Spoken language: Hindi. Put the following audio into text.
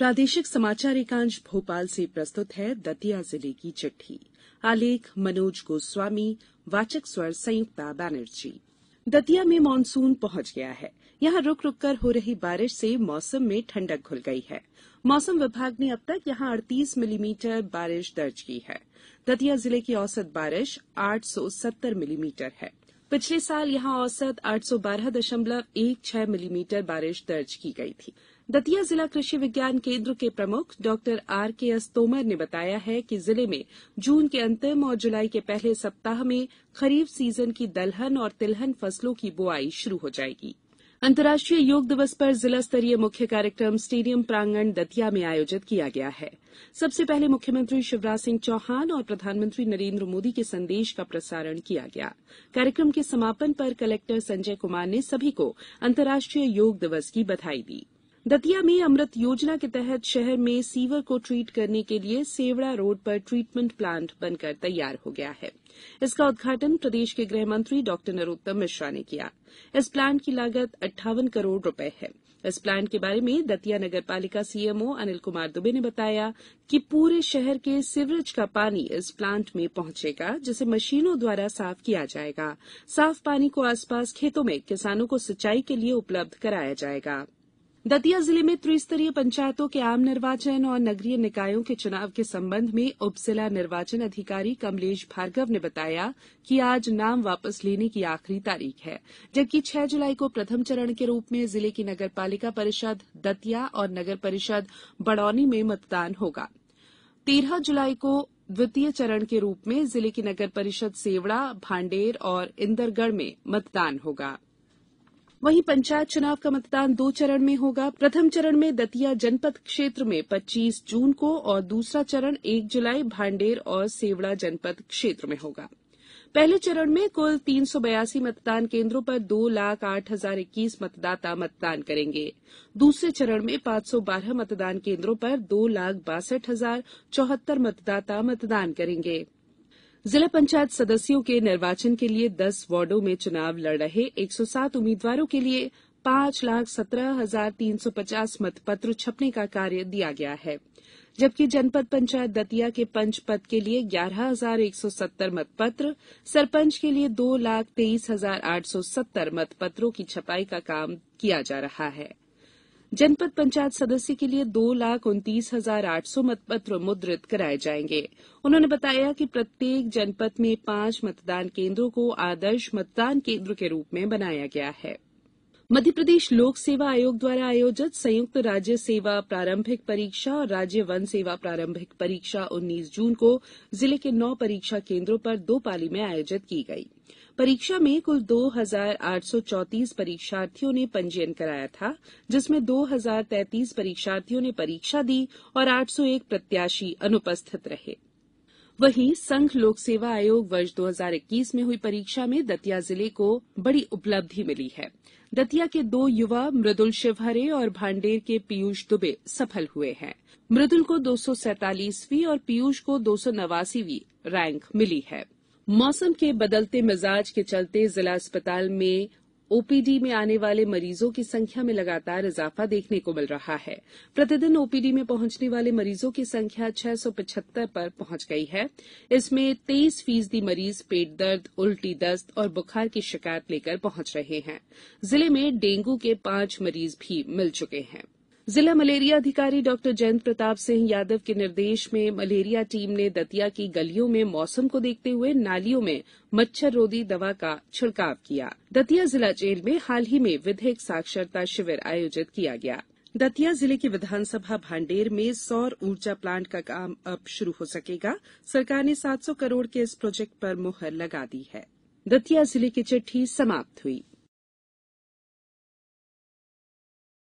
प्रादेशिक समाचार एकांश भोपाल से प्रस्तुत है दतिया जिले की चिट्ठी आलेख मनोज गोस्वामी वाचक स्वर संयुक्ता बैनर्जी दतिया में मानसून पहुंच गया है यहां रुक रुक कर हो रही बारिश से मौसम में ठंडक घुल गई है मौसम विभाग ने अब तक यहां 38 मिलीमीटर बारिश दर्ज की है दतिया जिले की औसत बारिश 870 मिलीमीटर है पिछले साल यहां औसत 812.16 मिलीमीटर बारिश दर्ज की गई थी दतिया जिला कृषि विज्ञान केन्द्र के प्रमुख डॉ एस तोमर ने बताया है कि जिले में जून के अंतिम और जुलाई के पहले सप्ताह में खरीफ सीजन की दलहन और तिलहन फसलों की बुआई शुरू हो जाएगी अंतर्राष्ट्रीय योग दिवस पर जिला स्तरीय मुख्य कार्यक्रम स्टेडियम प्रांगण दतिया में आयोजित किया गया है सबसे पहले मुख्यमंत्री शिवराज सिंह चौहान और प्रधानमंत्री नरेन्द्र मोदी के संदेश का प्रसारण किया गया कार्यक्रम के समापन पर कलेक्टर संजय कुमार ने सभी को अंतर्राष्ट्रीय योग दिवस की बधाई दी दतिया में अमृत योजना के तहत शहर में सीवर को ट्रीट करने के लिए सेवड़ा रोड पर ट्रीटमेंट प्लांट बनकर तैयार हो गया है इसका उद्घाटन प्रदेश के गृह मंत्री डॉ नरोत्तम मिश्रा ने किया इस प्लांट की लागत अट्ठावन करोड़ रुपए है इस प्लांट के बारे में दतिया नगर पालिका सीएमओ अनिल कुमार दुबे ने बताया कि पूरे शहर के सीवरेज का पानी इस प्लांट में पहुंचेगा जिसे मशीनों द्वारा साफ किया जाएगा साफ पानी को आसपास खेतों में किसानों को सिंचाई के लिए उपलब्ध कराया जाएगा दतिया जिले में त्रिस्तरीय पंचायतों के आम निर्वाचन और नगरीय निकायों के चुनाव के संबंध में उप जिला निर्वाचन अधिकारी कमलेश भार्गव ने बताया कि आज नाम वापस लेने की आखिरी तारीख है जबकि छह जुलाई को प्रथम चरण के रूप में जिले की नगर पालिका परिषद दतिया और नगर परिषद बड़ौनी में मतदान होगा तेरह जुलाई को द्वितीय चरण के रूप में जिले की नगर परिषद सेवड़ा भांडेर और इंदरगढ़ में मतदान होगा वहीं पंचायत चुनाव का मतदान दो चरण में होगा प्रथम चरण में दतिया जनपद क्षेत्र में पच्चीस जून को और दूसरा चरण एक जुलाई भांडेर और सेवड़ा जनपद क्षेत्र में होगा पहले चरण में कुल तीन सौ बयासी मतदान केन्द्रों पर दो लाख आठ हजार इक्कीस मतदाता मतदान करेंगे दूसरे चरण में पांच सौ बारह मतदान केन्द्रों पर दो लाख बासठ हजार चौहत्तर मतदाता मतदान करेंगे जिला पंचायत सदस्यों के निर्वाचन के लिए दस वार्डो में चुनाव लड़ रहे एक सौ सात उम्मीदवारों के लिए पांच लाख सत्रह हजार तीन सौ पचास मतपत्र छपने का कार्य दिया गया है जबकि जनपद पंचायत दतिया के पंच पद के लिए ग्यारह हजार एक सौ सत्तर मतपत्र सरपंच के लिए दो लाख तेईस हजार आठ सौ सत्तर मतपत्रों की छपाई का काम किया जा रहा है जनपद पंचायत सदस्य के लिए दो लाख उन्तीस हजार आठ सौ मतपत्र मुद्रित कराये जायेंगे उन्होंने बताया कि प्रत्येक जनपद में पांच मतदान केन्द्रों को आदर्श मतदान केन्द्र के रूप में बनाया गया है मध्य प्रदेश लोक सेवा आयोग द्वारा आयोजित संयुक्त राज्य सेवा प्रारंभिक परीक्षा और राज्य वन सेवा प्रारंभिक परीक्षा उन्नीस जून को जिले के नौ परीक्षा केन्द्रों पर दो पाली में आयोजित की गई परीक्षा में कुल दो हजार आठ सौ चौंतीस परीक्षार्थियों ने पंजीयन कराया था जिसमें दो हजार तैंतीस परीक्षार्थियों ने परीक्षा दी और आठ सौ एक प्रत्याशी अनुपस्थित रहे वहीं संघ लोक सेवा आयोग वर्ष 2021 में हुई परीक्षा में दतिया जिले को बड़ी उपलब्धि मिली है दतिया के दो युवा मृदुल शिवहरे और भांडेर के पीयूष दुबे सफल हुए हैं मृदुल को दो और पीयूष को दो रैंक मिली है मौसम के बदलते मिजाज के चलते जिला अस्पताल में ओपीडी में आने वाले मरीजों की संख्या में लगातार इजाफा देखने को मिल रहा है प्रतिदिन ओपीडी में पहुंचने वाले मरीजों की संख्या छह सौ पिचहत्तर पर पहुंच गई है इसमें तेईस फीसदी मरीज पेट दर्द उल्टी दस्त और बुखार की शिकायत लेकर पहुंच रहे हैं जिले में डेंगू के पांच मरीज भी मिल चुके हैं जिला मलेरिया अधिकारी डॉ जयंत प्रताप सिंह यादव के निर्देश में मलेरिया टीम ने दतिया की गलियों में मौसम को देखते हुए नालियों में मच्छर रोधी दवा का छिड़काव किया दतिया जिला जेल में हाल ही में विधिक साक्षरता शिविर आयोजित किया गया दतिया जिले के विधानसभा भांडेर में सौर ऊर्जा प्लांट का काम अब शुरू हो सकेगा सरकार ने 700 करोड़ के इस प्रोजेक्ट पर मुहर लगा दी है दतिया जिले की चिट्ठी समाप्त हुई